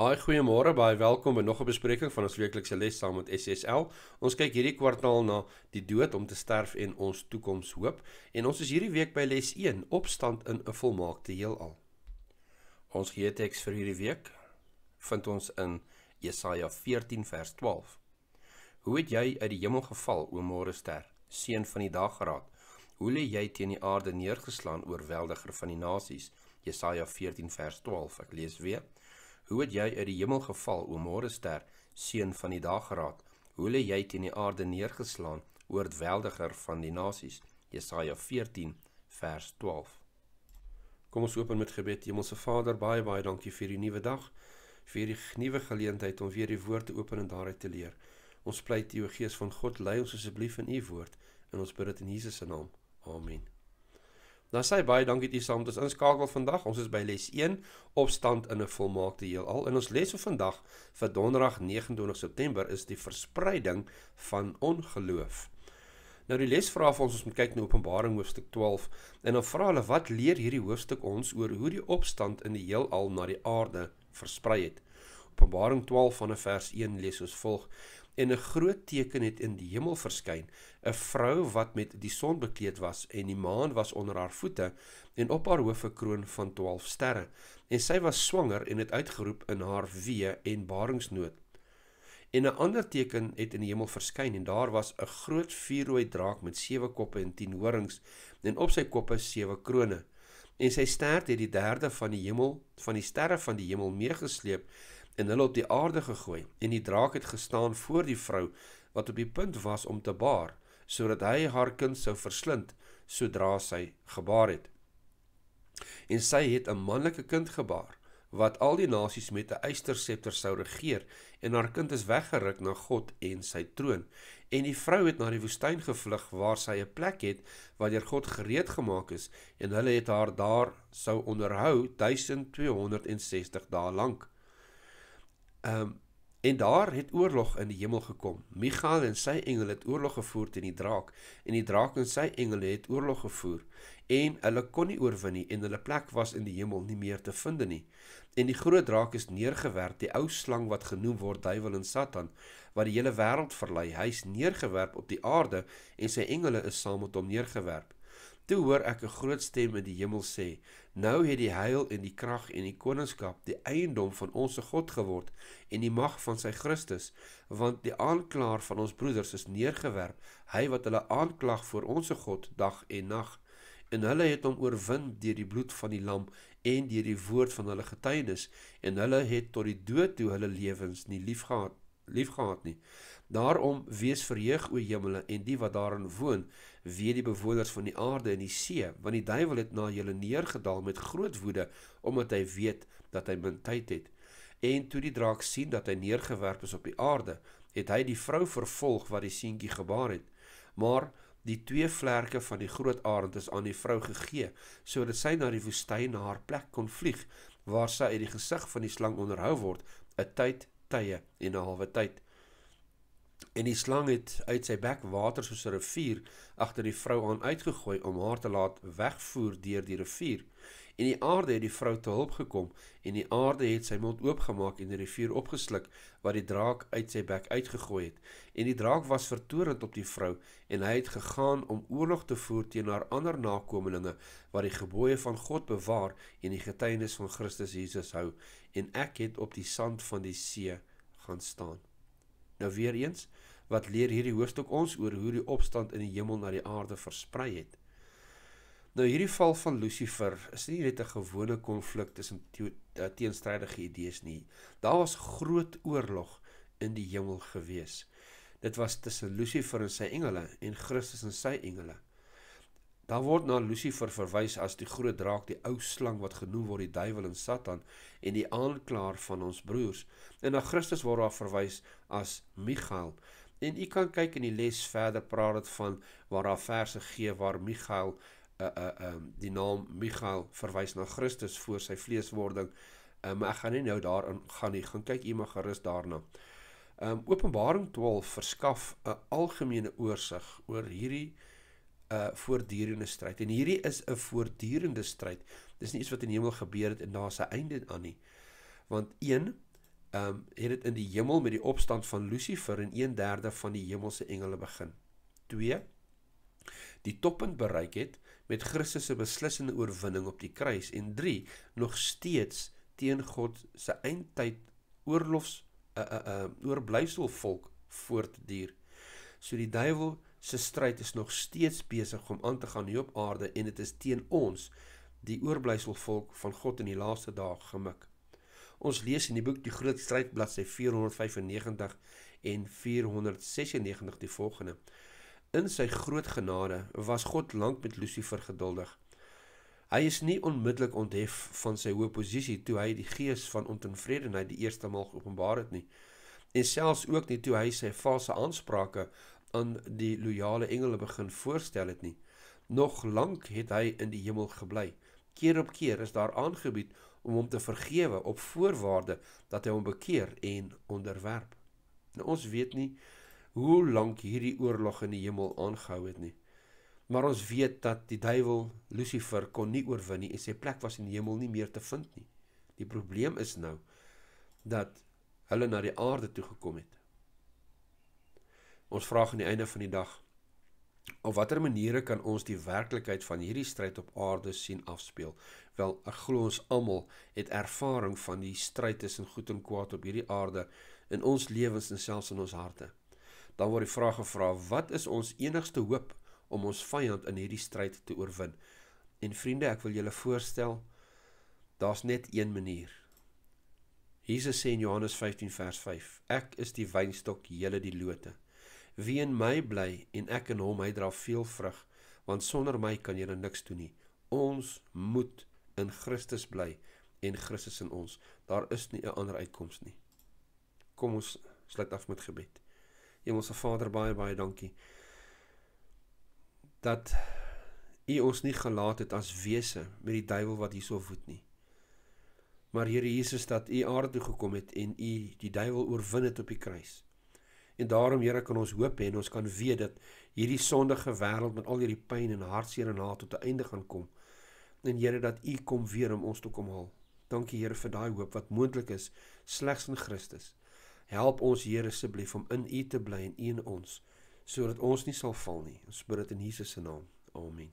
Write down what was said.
Haai, goeiemôre baie welkom by nog 'n bespreking van ons weeklikse les saam met SSL. Ons kyk hierdie kwartaal na die dood om te sterf en ons toekoms hoop en ons is hierdie week by les 1, opstand in 'n volmaakte heelal. Ons geheeteks vir hierdie week vind ons in Jesaja 14 vers 12. Hoe het jy uit die hemel geval, o môre ster, seun van die dageraad? Hoe lê jy teen die aarde neergeslaan, oorweldiger van die nasies? Jesaja 14 vers 12. Ek lees weer. Hoe het jy uit die hemel geval, o môrester, seun van die dageraad? Hoe lê jy teen die aarde neergeslaan, oordweldiger van die nasies? Jesaja 14 vers 12. Kom ons open met gebed. Hemelse Vader, baie baie dankie vir hierdie nuwe dag, vir hierdie nuwe geleentheid om weer die woord te open en daaruit te leer. Ons pleit U, Gees van God, lei ons asseblief in U woord, en ons bid dit in Jesus se naam. Amen. Dan sê baie dankie dat jy saam met ons inskakel vandag. Ons is by les 1, opstand in 'n volmaakte heelal. In ons les van vandag vir Donderdag 29 September is die verspreiding van ongeloof. Nou die les vra vir ons om te kyk na Openbaring hoofstuk 12 en dan vra hulle wat leer hierdie hoofstuk ons oor hoe die opstand in die heelal na die aarde versprei het. Openbaring 12 vanaf vers 1 lees ons volg: en 'n groot teken het in die hemel verskyn, 'n vrou wat met die son bekleed was en die maan was onder haar voete en op haar hoof 'n kroon van 12 sterre. En sy was swanger en het uitgeroep in haar wee en baringsnood. En 'n ander teken het in die hemel verskyn en daar was 'n groot vuurrooi draak met 7 koppe en 10 horings en op sy koppe 7 krones. En sy stert het die derde van die hemel van die sterre van die hemel meegesleep en hulle op die aarde gegooi en die draak het gestaan voor die vrou wat op die punt was om te baar sodat hy haar kind sou verslind sodra sy gebaar het en sy het 'n manlike kind gebaar wat al die nasies met 'n eysterscepter sou regeer en haar kind is weggeruk na God en sy troon en die vrou het na die woestyn gevlug waar sy 'n plek het waar deur God gereed gemaak is en hulle het haar daar sou onderhou 1260 dae lank Ehm um, en daar het oorlog in die hemel gekom. Michael en sy engel het oorlog gevoer teen die draak en die draak en sy engele het oorlog gevoer en hulle kon nie oorwin nie en hulle plek was in die hemel nie meer te vind nie. En die groot draak is neergewerp, die ou slang wat genoem word duiwel en satan wat die hele wêreld verlei. Hy's neergewerp op die aarde en sy engele is saam met hom neergewerp. Toe hoor ek 'n groot stem in die hemel sê: "Nou het die heil en die krag en die koningskap die eiendom van ons God geword en die mag van sy Christus, want die aanklaer van ons broeders is neergewerp, hy wat hulle aanklag voor ons God dag en nag, en hulle het hom oorwin deur die bloed van die lam en deur die woord van hulle getuienis, en hulle het tot die dood toe hulle lewens nie liefgehad liefgehad nie." Daarom wees verheug o hemele en die wat daarin woon, weet die bewoners van die aarde en die see, want die duiwel het na julle neergedaal met groot woede omdat hy weet dat hy min tyd het. En toe die draak sien dat hy neergewerp is op die aarde, het hy die vrou vervolg wat die seentjie gebaar het. Maar die twee vlerke van die groot arend is aan die vrou gegee, sodat sy na die woestyn na haar plek kon vlieg waar sy uit die gesig van die slang onderhou word 'n tyd, tye en 'n halwe tyd. En die slang het uit sy bek water soos 'n rivier agter die vrou aan uitgegooi om haar te laat wegvoer deur die rivier. En die aarde het die vrou te hulp gekom en die aarde het sy mond oopgemaak en die rivier opgesluk wat die draak uit sy bek uitgegooi het. En die draak was vertoornd op die vrou en hy het gegaan om oorlog te voer teen haar ander nakommelinge wat die gebooie van God bewaar en die getuienis van Christus Jesus hou. En ek het op die sand van die see gaan staan. Nou weer eens, wat leer hierdie hoofstuk ons oor hoe die opstand in die hemel na die aarde versprei het. Nou hierdie val van Lucifer is nie net 'n gewone konflik tussen te, eh, teenstrydige idees nie. Daar was groot oorlog in die hemel gewees. Dit was tussen Lucifer en sy engele en Christus en sy engele. Daar word na Lucifer verwys as die groot draak, die ou slang wat genoem word die duiwel en Satan en die aanklaer van ons broers. En na Christus word daar verwys as Michael, En u kan kyk in die les verder praat dit van waar daar verse gee waar Michael uh uh uh die naam Michael verwys na Christus voor sy vleeswording. Um ek gaan nie nou daarin gaan nie. Gaan kyk iemand gerus daarna. Um Openbaring 12 verskaf 'n algemene oorsig oor hierdie uh voortdurende stryd. En hierdie is 'n voortdurende stryd. Dis nie iets wat in die hemel gebeur het en daar's 'n einde aan nie. Want 1 ehm um, het dit in die hemel met die opstand van Lucifer en 1/3 van die hemelse engele begin. 2 Die toppunt bereik het met Christus se beslissende oorwinning op die kruis en 3 nog steeds teen God se eindtyd oorlogs 'n uh, eh, 'n uh, eh, uh, eh, oorblyfsel volk voortduur. So die duiwel se stryd is nog steeds besig om aan te gaan hier op aarde en dit is teen ons die oorblyfsel volk van God in die laaste dae gemik. Ons lees in die boek Die Groot Stryd bladsy 495 en 496 die volgende. In sy groot genade was God lank met Lucifer geduldig. Hy is nie onmiddellik onthef van sy hoë posisie toe hy die gees van ontevredenheid die eerste maal geopenbaar het nie. En selfs ook nie toe hy sy valse aansprake aan die loyale engele begin voorstel het nie. Nog lank het hy in die hemel gebly. Keer op keer is daar aangebied om hom te vergewe op voorwaarde dat hy hom bekeer en onderwerp. Nou ons weet nie hoe lank hierdie oorlog in die hemel aangehou het nie. Maar ons weet dat die duiwel Lucifer kon nie oorwin nie en sy plek was in die hemel nie meer te vind nie. Die probleem is nou dat hulle na die aarde toe gekom het. Ons vra aan die einde van die dag op watter maniere kan ons die werklikheid van hierdie stryd op aarde sien afspeel? Wel, ek glo ons almal het ervaring van die stryd tussen goed en kwaad op hierdie aarde in ons lewens en selfs in ons harte. Dan word die vraag gevra: Wat is ons enigste hoop om ons vyand in hierdie stryd te oorwin? En vriende, ek wil julle voorstel, daar's net een manier. Jesus sê in Johannes 15 vers 5: Ek is die wynstok, julle die lote. Wie in my bly en ek in hom, hy dra veel vrug, want sonder my kan jy niks doen nie. Ons moet in Christus bly en Christus in ons. Daar is nie 'n ander uitkoms nie. Kom ons sluit af met gebed. Hemelse Vader, baie baie dankie dat U ons nie gelaat het as wese met die duiwel wat hierso voed nie. Maar Here Jesus dat U aarde toe gekom het en U die duiwel oorwin het op die kruis. En daarom Here kan ons hoop hê en ons kan weet dat hierdie sondige wêreld met al hierdie pyn en hartseer en haat tot 'n einde gaan kom. En Here dat U kom weer om ons toe kom haal. Dankie Here vir daai hoop wat moontlik is slegs in Christus. Help ons Here asseblief om in U te bly en U in ons sodat ons nie sal val nie. Ons bid dit in Jesus se naam. Amen.